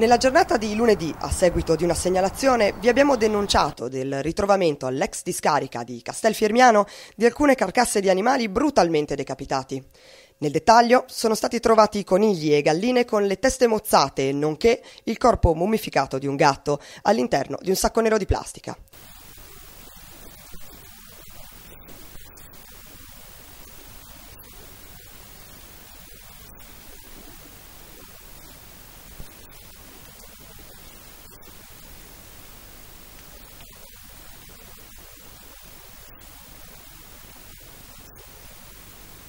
Nella giornata di lunedì, a seguito di una segnalazione, vi abbiamo denunciato del ritrovamento all'ex discarica di Castel Firmiano di alcune carcasse di animali brutalmente decapitati. Nel dettaglio sono stati trovati conigli e galline con le teste mozzate, nonché il corpo mummificato di un gatto all'interno di un sacco nero di plastica.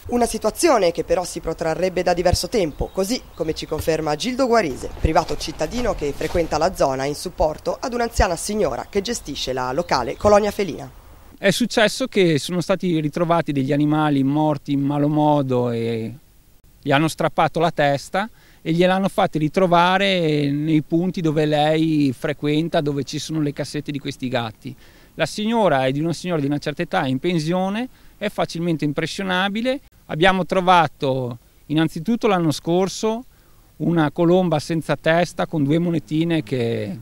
Una situazione che però si protrarrebbe da diverso tempo, così come ci conferma Gildo Guarise, privato cittadino che frequenta la zona in supporto ad un'anziana signora che gestisce la locale colonia felina. È successo che sono stati ritrovati degli animali morti in malo modo e gli hanno strappato la testa e gliel'hanno fatta ritrovare nei punti dove lei frequenta, dove ci sono le cassette di questi gatti. La signora è di una signora di una certa età, è in pensione, è facilmente impressionabile. Abbiamo trovato innanzitutto l'anno scorso una colomba senza testa con due monetine che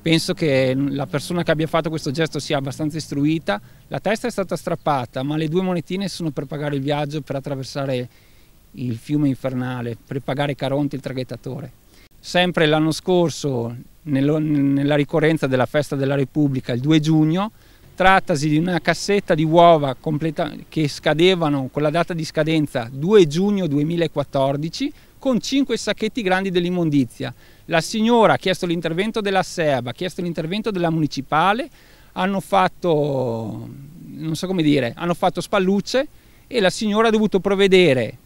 penso che la persona che abbia fatto questo gesto sia abbastanza istruita. La testa è stata strappata, ma le due monetine sono per pagare il viaggio per attraversare il fiume infernale per pagare Caronte il traghettatore. Sempre l'anno scorso, nella ricorrenza della festa della Repubblica, il 2 giugno, trattasi di una cassetta di uova completa, che scadevano con la data di scadenza 2 giugno 2014 con 5 sacchetti grandi dell'immondizia. La signora ha chiesto l'intervento della SEAB, ha chiesto l'intervento della municipale, hanno fatto, non so come dire, hanno fatto spallucce e la signora ha dovuto provvedere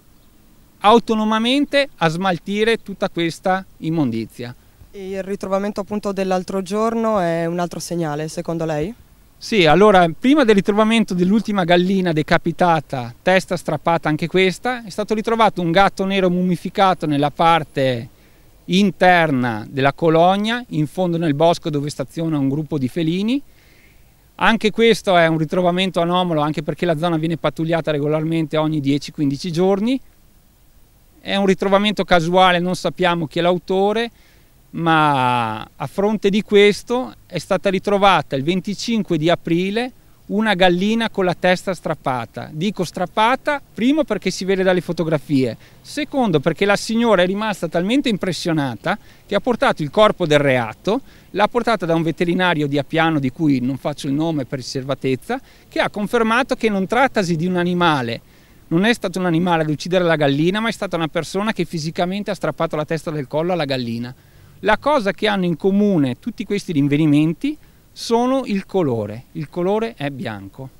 autonomamente a smaltire tutta questa immondizia. Il ritrovamento appunto dell'altro giorno è un altro segnale, secondo lei? Sì, allora prima del ritrovamento dell'ultima gallina decapitata, testa strappata anche questa, è stato ritrovato un gatto nero mummificato nella parte interna della colonia, in fondo nel bosco dove staziona un gruppo di felini. Anche questo è un ritrovamento anomalo, anche perché la zona viene pattugliata regolarmente ogni 10-15 giorni, è un ritrovamento casuale, non sappiamo chi è l'autore, ma a fronte di questo è stata ritrovata il 25 di aprile una gallina con la testa strappata. Dico strappata, primo perché si vede dalle fotografie, secondo perché la signora è rimasta talmente impressionata che ha portato il corpo del reato, l'ha portata da un veterinario di Appiano di cui non faccio il nome per riservatezza, che ha confermato che non trattasi di un animale non è stato un animale ad uccidere la gallina, ma è stata una persona che fisicamente ha strappato la testa del collo alla gallina. La cosa che hanno in comune tutti questi rinvenimenti sono il colore. Il colore è bianco.